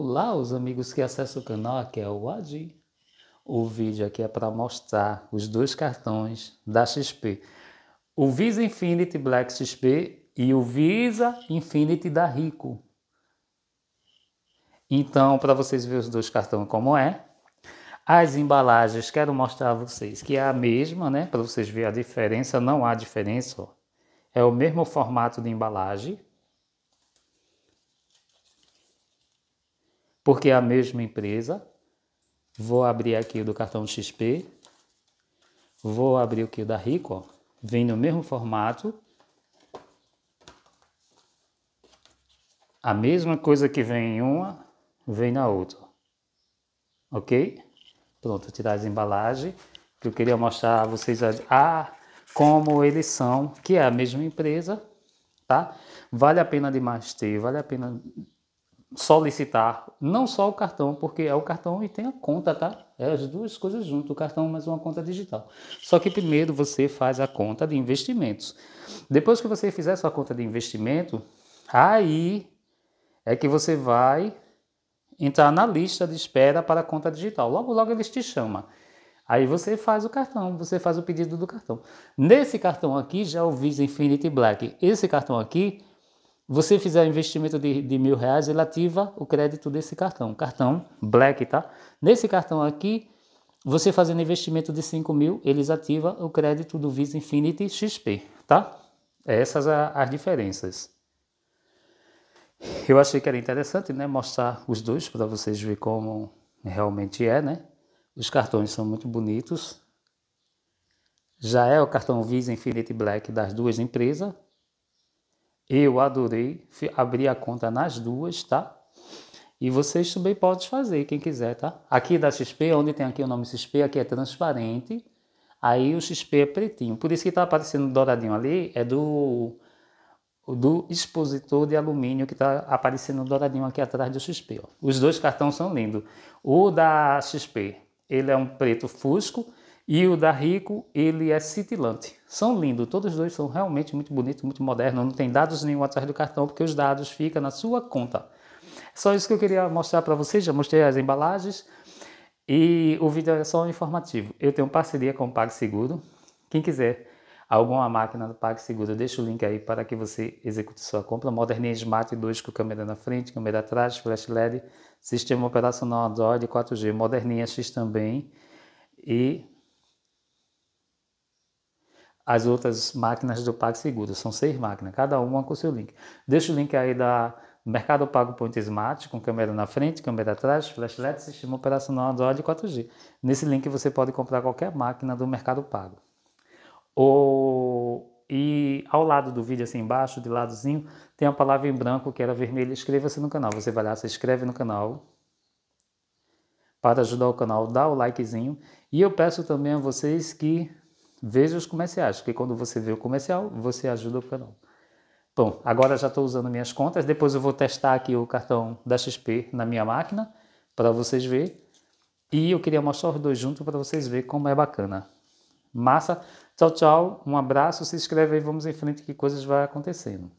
Olá, os amigos que acessam o canal, aqui é o Adi. O vídeo aqui é para mostrar os dois cartões da XP. O Visa Infinity Black XP e o Visa Infinity da Rico. Então, para vocês verem os dois cartões como é. As embalagens, quero mostrar a vocês que é a mesma, né? Para vocês verem a diferença, não há diferença. Ó. É o mesmo formato de embalagem. porque é a mesma empresa. Vou abrir aqui o do cartão XP. Vou abrir o que da Rico, ó. vem no mesmo formato. A mesma coisa que vem em uma, vem na outra. Ok? Pronto, tirar as embalagens. Que eu queria mostrar a vocês a, ah, como eles são, que é a mesma empresa, tá? Vale a pena demais ter, vale a pena solicitar não só o cartão, porque é o cartão e tem a conta, tá? É as duas coisas junto, o cartão mais uma conta digital. Só que primeiro você faz a conta de investimentos. Depois que você fizer sua conta de investimento, aí é que você vai entrar na lista de espera para a conta digital. Logo logo eles te chamam. Aí você faz o cartão, você faz o pedido do cartão. Nesse cartão aqui já é o Visa Infinity Black. Esse cartão aqui você fizer investimento de, de mil reais, ele ativa o crédito desse cartão. Cartão Black, tá? Nesse cartão aqui, você fazendo investimento de 5 mil, eles ativam o crédito do Visa Infinity XP, tá? É essas são as diferenças. Eu achei que era interessante, né, mostrar os dois para vocês verem como realmente é, né? Os cartões são muito bonitos. Já é o cartão Visa Infinity Black das duas empresas, eu adorei, abri a conta nas duas, tá? E vocês também podem fazer, quem quiser, tá? Aqui da XP, onde tem aqui o nome XP, aqui é transparente. Aí o XP é pretinho. Por isso que tá aparecendo douradinho ali, é do do expositor de alumínio que está aparecendo douradinho aqui atrás do XP. Ó. Os dois cartões são lindos. O da XP, ele é um preto fusco e o da Rico, ele é cintilante. São lindos, todos os dois são realmente muito bonitos, muito modernos. Não tem dados nenhum atrás do cartão, porque os dados ficam na sua conta. Só isso que eu queria mostrar para vocês, já mostrei as embalagens. E o vídeo é só um informativo. Eu tenho parceria com o PagSeguro. Quem quiser alguma máquina do PagSeguro, deixa deixo o link aí para que você execute sua compra. Moderninha Smart 2 com câmera na frente, câmera atrás, flash LED, sistema operacional Android 4G, moderninha X também. E as outras máquinas do PagSeguro. São seis máquinas, cada uma com seu link. Deixa o link aí da Mercado Pago Point Smart, com câmera na frente, câmera atrás, flash LED, sistema operacional Android 4G. Nesse link você pode comprar qualquer máquina do Mercado Pago. Ou... E ao lado do vídeo, assim embaixo, de ladozinho, tem a palavra em branco que era vermelha. Inscreva-se no canal. Você vai lá, se inscreve no canal, para ajudar o canal, dá o likezinho. E eu peço também a vocês que Veja os comerciais, porque quando você vê o comercial, você ajuda o canal. Bom, agora já estou usando minhas contas. Depois eu vou testar aqui o cartão da XP na minha máquina para vocês verem. E eu queria mostrar os dois juntos para vocês verem como é bacana. Massa. Tchau, tchau. Um abraço. Se inscreve aí. Vamos em frente que coisas vai acontecendo.